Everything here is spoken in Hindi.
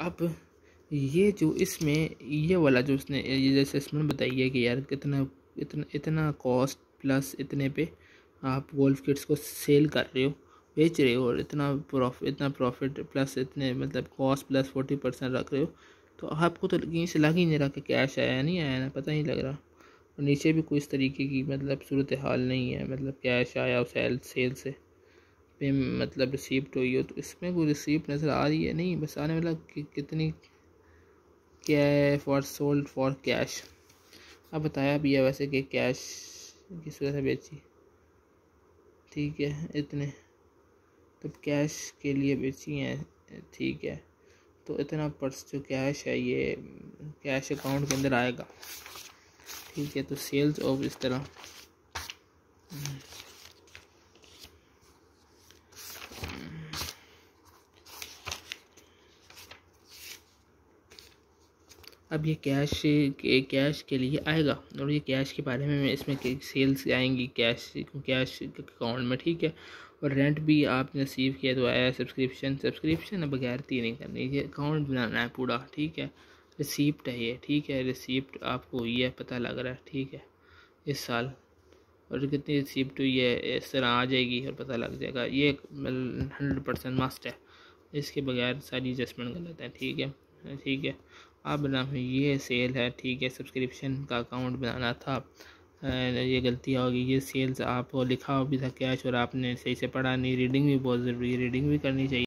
अब ये जो इसमें ये वाला जो उसने ये जैसे असेसमेंट बताई है कि यार कितना इतना इतना कॉस्ट प्लस इतने पे आप गोल्फ किट्स को सेल कर रहे हो बेच रहे हो और इतना प्रॉफिट इतना प्रॉफिट प्लस इतने मतलब कॉस्ट प्लस फोर्टी परसेंट रख रहे हो तो आपको तो यहीं से लग ही नहीं रहा कि कैश आया नहीं आया ना पता ही नहीं लग रहा और नीचे भी कोई इस तरीके की मतलब सूरत हाल नहीं है मतलब कैश आया सेल सेल से पे मतलब रिसीप्ट हुई हो तो इसमें कोई रिसीप्ट नज़र आ रही है नहीं बस आने वाला कि, कितनी क्या है फॉर सोल्ड फॉर कैश अब बताया भी है वैसे कि कैश किस वजह से बेची ठीक है इतने तो कैश के लिए बेची हैं ठीक है तो इतना पर्स जो कैश है ये कैश अकाउंट के अंदर आएगा ठीक है तो सेल्स ऑफ इस तरह अब ये कैश के कैश के लिए आएगा और ये कैश के बारे में इसमें सेल्स आएंगी कैश कैश अकाउंट में ठीक है और रेंट भी आपने रिसीव किया तो आया सब्सक्रिप्शन सब्सक्रिप्शन अब ती नहीं करनी ये अकाउंट बनाना है पूरा ठीक है रिसिप्ट है ये ठीक है रिसिप्ट आपको ये पता लग रहा है ठीक है इस साल और कितनी रिसिप्ट हुई है इस तरह आ जाएगी और पता लग जाएगा ये हंड्रेड परसेंट मस्ट है इसके बगैर सारी एडजस्टमेंट गलत है ठीक है ठीक है आप बना ये सेल है ठीक है सब्सक्रिप्शन का अकाउंट बनाना था ये गलतियाँ होगी ये सेल्स आप लिखा हो भी था कैश और आपने सही से पढ़ा नहीं रीडिंग भी बहुत ज़रूरी है रीडिंग भी करनी चाहिए